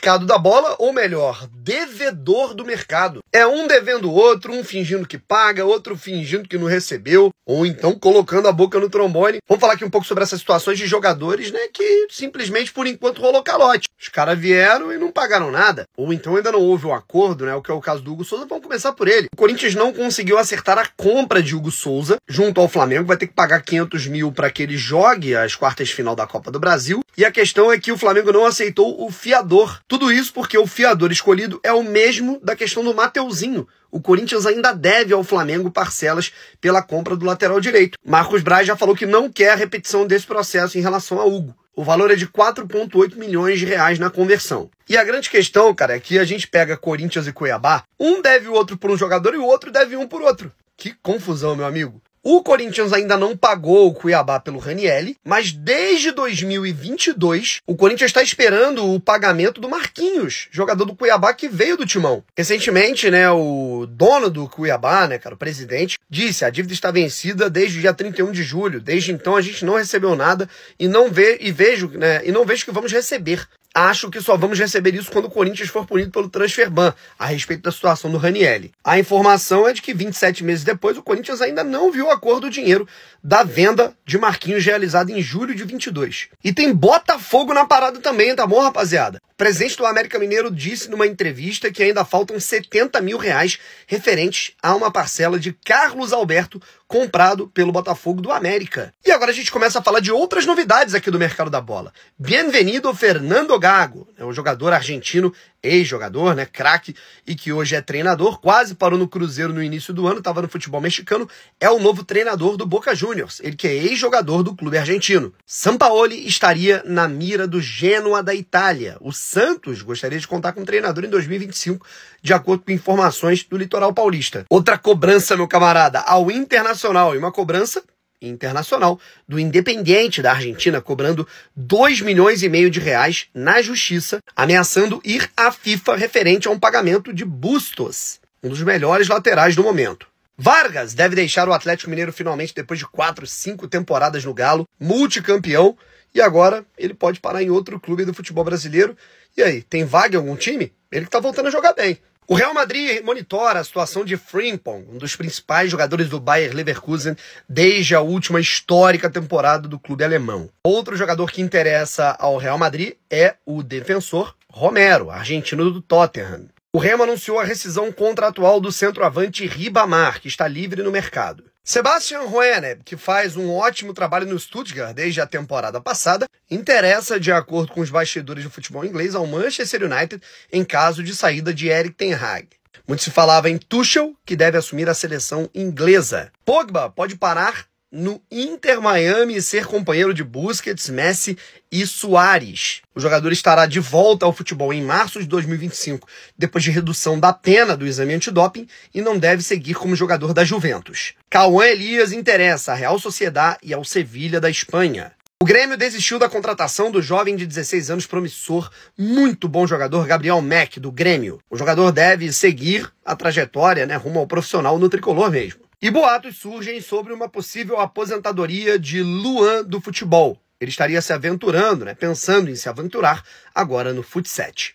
mercado da bola, ou melhor, devedor do mercado. É um devendo o outro, um fingindo que paga, outro fingindo que não recebeu, ou então colocando a boca no trombone. Vamos falar aqui um pouco sobre essas situações de jogadores, né, que simplesmente por enquanto rolou calote. Os caras vieram e não pagaram nada, ou então ainda não houve um acordo, né, o que é o caso do Hugo Souza, vamos começar por ele. O Corinthians não conseguiu acertar a compra de Hugo Souza junto ao Flamengo, vai ter que pagar 500 mil para que ele jogue as quartas de final da Copa do Brasil, e a questão é que o Flamengo não aceitou o fiador tudo isso porque o fiador escolhido é o mesmo da questão do Mateuzinho. O Corinthians ainda deve ao Flamengo parcelas pela compra do lateral direito. Marcos Braz já falou que não quer a repetição desse processo em relação a Hugo. O valor é de 4,8 milhões de reais na conversão. E a grande questão, cara, é que a gente pega Corinthians e Cuiabá, um deve o outro por um jogador e o outro deve um por outro. Que confusão, meu amigo. O Corinthians ainda não pagou o Cuiabá pelo Ranielli, mas desde 2022 o Corinthians está esperando o pagamento do Marquinhos, jogador do Cuiabá que veio do Timão. Recentemente, né, o dono do Cuiabá, né, cara, o presidente, disse: "A dívida está vencida desde o dia 31 de julho. Desde então a gente não recebeu nada e não vê e vejo, né, e não vejo que vamos receber. Acho que só vamos receber isso quando o Corinthians for punido pelo transfer ban, a respeito da situação do Ranielli. A informação é de que 27 meses depois o Corinthians ainda não viu a cor do dinheiro da venda de Marquinhos realizada em julho de 22. E tem Botafogo na parada também, tá bom, rapaziada? O presidente do América Mineiro disse numa entrevista que ainda faltam 70 mil reais referentes a uma parcela de Carlos Alberto comprado pelo Botafogo do América. E agora a gente começa a falar de outras novidades aqui do mercado da bola. bem-vindo Fernando Gago, é um jogador argentino, ex-jogador, né, craque, e que hoje é treinador, quase parou no Cruzeiro no início do ano, estava no futebol mexicano, é o novo treinador do Boca Juniors, ele que é ex-jogador do clube argentino. Sampaoli estaria na mira do Genoa da Itália. O Santos gostaria de contar com um treinador em 2025, de acordo com informações do Litoral Paulista. Outra cobrança, meu camarada, ao Internacional, e uma cobrança internacional do Independiente da Argentina cobrando 2 milhões e meio de reais na justiça, ameaçando ir à FIFA referente a um pagamento de Bustos, um dos melhores laterais do momento. Vargas deve deixar o Atlético Mineiro finalmente depois de 4, 5 temporadas no Galo, multicampeão, e agora ele pode parar em outro clube do futebol brasileiro. E aí, tem vaga em algum time? Ele que tá voltando a jogar bem. O Real Madrid monitora a situação de Frimpong, um dos principais jogadores do Bayer Leverkusen desde a última histórica temporada do clube alemão. Outro jogador que interessa ao Real Madrid é o defensor Romero, argentino do Tottenham. O Remo anunciou a rescisão contratual do centroavante Ribamar, que está livre no mercado. Sebastian Hoener, que faz um ótimo trabalho no Stuttgart desde a temporada passada, interessa, de acordo com os bastidores do futebol inglês, ao Manchester United em caso de saída de Eric Ten Hag. Muito se falava em Tuchel, que deve assumir a seleção inglesa. Pogba pode parar no Inter Miami e ser companheiro de Busquets, Messi e Soares. O jogador estará de volta ao futebol em março de 2025, depois de redução da pena do exame antidoping e não deve seguir como jogador da Juventus. Cauã Elias interessa à Real Sociedade e ao Sevilha da Espanha. O Grêmio desistiu da contratação do jovem de 16 anos promissor, muito bom jogador Gabriel Mack do Grêmio. O jogador deve seguir a trajetória, né, rumo ao profissional no tricolor mesmo. E boatos surgem sobre uma possível aposentadoria de Luan do futebol. Ele estaria se aventurando, né, pensando em se aventurar agora no futsal.